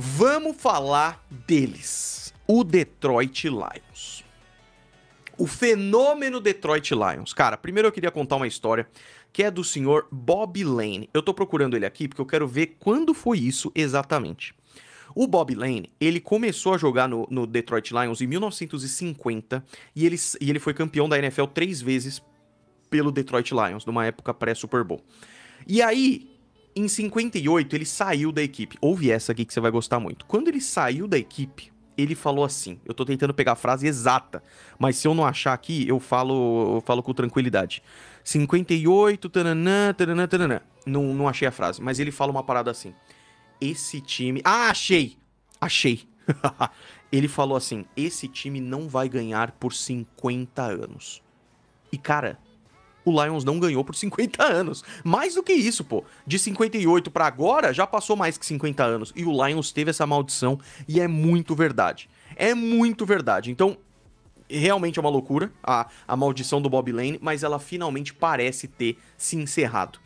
Vamos falar deles. O Detroit Lions. O fenômeno Detroit Lions. Cara, primeiro eu queria contar uma história que é do senhor Bob Lane. Eu tô procurando ele aqui porque eu quero ver quando foi isso exatamente. O Bob Lane, ele começou a jogar no, no Detroit Lions em 1950 e ele, e ele foi campeão da NFL três vezes pelo Detroit Lions, numa época pré-Super Bowl. E aí, em 58, ele saiu da equipe. Ouve essa aqui que você vai gostar muito. Quando ele saiu da equipe, ele falou assim. Eu tô tentando pegar a frase exata, mas se eu não achar aqui, eu falo, eu falo com tranquilidade. 58, tananã, tananã, tananã. Não, não achei a frase, mas ele fala uma parada assim. Esse time. Ah, achei! Achei. ele falou assim: esse time não vai ganhar por 50 anos. E cara, o Lions não ganhou por 50 anos. Mais do que isso, pô. De 58 para agora, já passou mais que 50 anos. E o Lions teve essa maldição e é muito verdade. É muito verdade. Então, realmente é uma loucura a, a maldição do Bob Lane, mas ela finalmente parece ter se encerrado.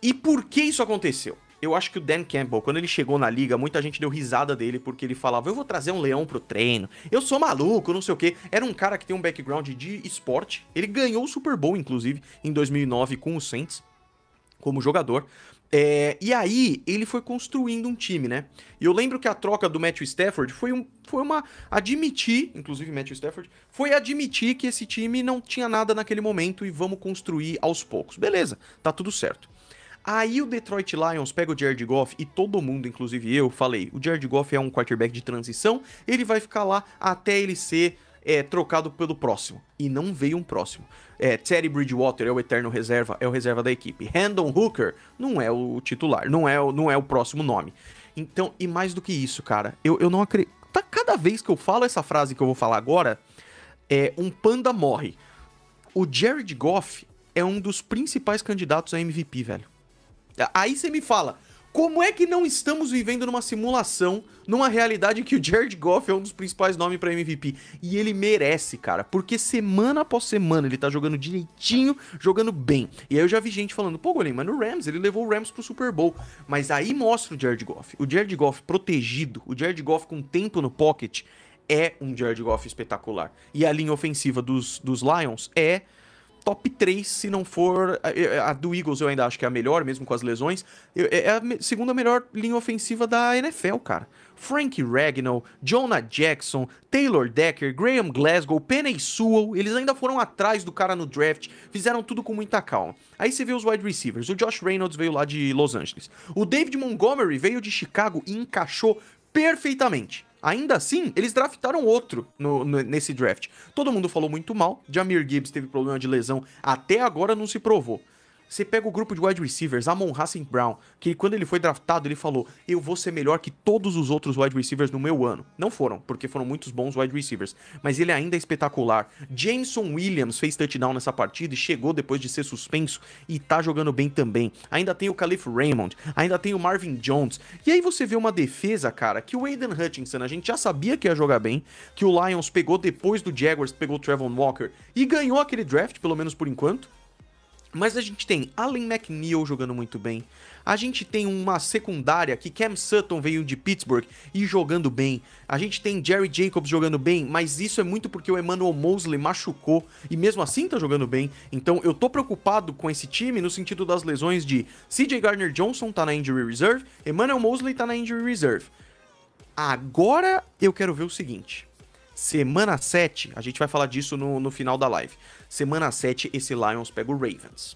E por que isso aconteceu? eu acho que o Dan Campbell, quando ele chegou na liga, muita gente deu risada dele porque ele falava: Eu vou trazer um leão pro treino, eu sou maluco, não sei o quê. Era um cara que tem um background de esporte. Ele ganhou o Super Bowl, inclusive, em 2009 com o Saints, como jogador. É, e aí, ele foi construindo um time, né? E eu lembro que a troca do Matthew Stafford foi, um, foi uma. Admitir, inclusive Matthew Stafford, foi admitir que esse time não tinha nada naquele momento e vamos construir aos poucos. Beleza, tá tudo certo. Aí o Detroit Lions pega o Jared Goff e todo mundo, inclusive eu, falei, o Jared Goff é um quarterback de transição, ele vai ficar lá até ele ser é, trocado pelo próximo. E não veio um próximo. É, Terry Bridgewater é o eterno reserva, é o reserva da equipe. Handon Hooker não é o titular, não é o, não é o próximo nome. Então, e mais do que isso, cara, eu, eu não acredito. Tá, cada vez que eu falo essa frase que eu vou falar agora, é um panda morre. O Jared Goff é um dos principais candidatos a MVP, velho. Aí você me fala, como é que não estamos vivendo numa simulação, numa realidade que o Jared Goff é um dos principais nomes para MVP? E ele merece, cara, porque semana após semana ele tá jogando direitinho, jogando bem. E aí eu já vi gente falando, pô, Golem, mas no Rams, ele levou o Rams pro Super Bowl. Mas aí mostra o Jared Goff. O Jared Goff protegido, o Jared Goff com tempo no pocket, é um Jared Goff espetacular. E a linha ofensiva dos, dos Lions é top 3, se não for. A, a, do Eagles eu ainda acho que é a melhor, mesmo com as lesões. É, é a segunda melhor linha ofensiva da NFL, cara. Frank Ragnall, Jonah Jackson, Taylor Decker, Graham Glasgow, Penny Sewell, eles ainda foram atrás do cara no draft, fizeram tudo com muita calma. Aí você vê os wide receivers, o Josh Reynolds veio lá de Los Angeles, o David Montgomery veio de Chicago e encaixou perfeitamente. Ainda assim, eles draftaram outro no, no, nesse draft. Todo mundo falou muito mal. Jamir Gibbs teve problema de lesão, até agora não se provou. Você pega o grupo de wide receivers, Amon Hassan Brown, que quando ele foi draftado, ele falou: Eu vou ser melhor que todos os outros wide receivers no meu ano. Não foram, porque foram muitos bons wide receivers, mas ele ainda é espetacular. Jameson Williams fez touchdown nessa partida e chegou depois de ser suspenso e tá jogando bem também. Ainda tem o Calif Raymond, ainda tem o Marvin Jones. E aí você vê uma defesa, cara, que o Aiden Hutchinson, a gente já sabia que ia jogar bem, que o Lions pegou depois do Jaguars, pegou o Trevon Walker e ganhou aquele draft, pelo menos por enquanto. Mas a gente tem Allen McNeil jogando muito bem. A gente tem uma secundária que Cam Sutton veio de Pittsburgh e jogando bem. A gente tem Jerry Jacobs jogando bem, mas isso é muito porque o Emmanuel Mosley machucou e mesmo assim tá jogando bem. Então eu tô preocupado com esse time no sentido das lesões de CJ Gardner Johnson tá na injury reserve, Emmanuel Mosley tá na injury reserve. Agora eu quero ver o seguinte. Semana 7, a gente vai falar disso no, no final da live. Semana 7, esse Lions pega o Ravens.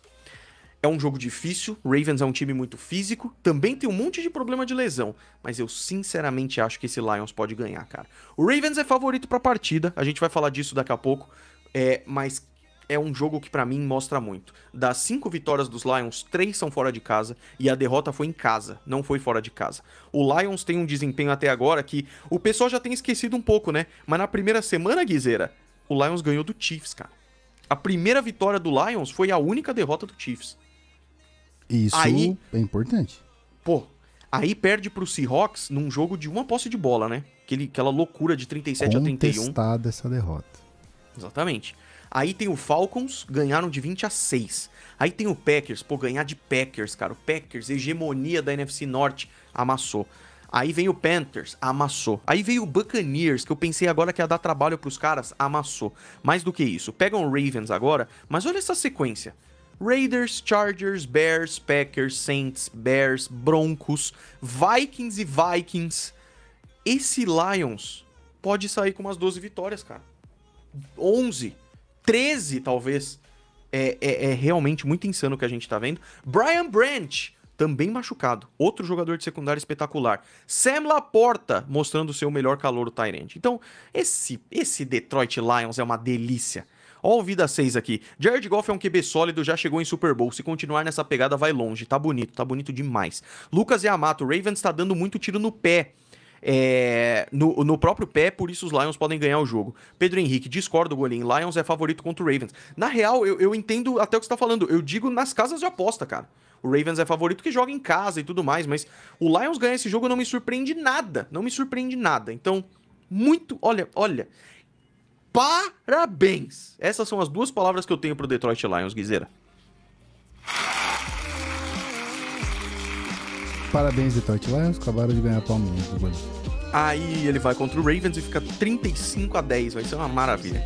É um jogo difícil, Ravens é um time muito físico, também tem um monte de problema de lesão, mas eu sinceramente acho que esse Lions pode ganhar, cara. O Ravens é favorito pra partida, a gente vai falar disso daqui a pouco, é, mas é um jogo que para mim mostra muito. Das cinco vitórias dos Lions, três são fora de casa e a derrota foi em casa, não foi fora de casa. O Lions tem um desempenho até agora que o pessoal já tem esquecido um pouco, né? Mas na primeira semana, Guizeira, o Lions ganhou do Chiefs, cara. A primeira vitória do Lions foi a única derrota do Chiefs. Isso aí, é importante. Pô, aí perde pro Seahawks num jogo de uma posse de bola, né? Aquele, aquela loucura de 37 Contestada a 31. Contestada essa derrota. Exatamente. Aí tem o Falcons, ganharam de 20 a 6. Aí tem o Packers, pô, ganhar de Packers, cara. O Packers, hegemonia da NFC Norte, amassou. Aí vem o Panthers, amassou. Aí veio o Buccaneers, que eu pensei agora que ia dar trabalho pros caras, amassou. Mais do que isso, pegam o Ravens agora, mas olha essa sequência. Raiders, Chargers, Bears, Packers, Saints, Bears, Broncos, Vikings e Vikings. Esse Lions pode sair com umas 12 vitórias, cara. 11 13, talvez. É, é, é realmente muito insano o que a gente tá vendo. Brian Branch, também machucado. Outro jogador de secundário espetacular. Sam Laporta mostrando o seu melhor calor, o Tyrant. Então, esse, esse Detroit Lions é uma delícia. Ó o Vida 6 aqui. Jared Goff é um QB sólido, já chegou em Super Bowl. Se continuar nessa pegada, vai longe. Tá bonito, tá bonito demais. Lucas Yamato, Ravens tá dando muito tiro no pé é, no, no próprio pé, por isso os Lions podem ganhar o jogo. Pedro Henrique, discorda o Golin. Lions é favorito contra o Ravens. Na real, eu, eu entendo até o que você tá falando, eu digo nas casas de aposta, cara. O Ravens é favorito que joga em casa e tudo mais, mas o Lions ganhar esse jogo não me surpreende nada, não me surpreende nada. Então, muito, olha, olha, parabéns. Essas são as duas palavras que eu tenho pro Detroit Lions, Guizeira. Parabéns, Detroit Lions. Acabaram de ganhar a Palmeiras. Aí ele vai contra o Ravens e fica 35 a 10. Vai ser uma maravilha.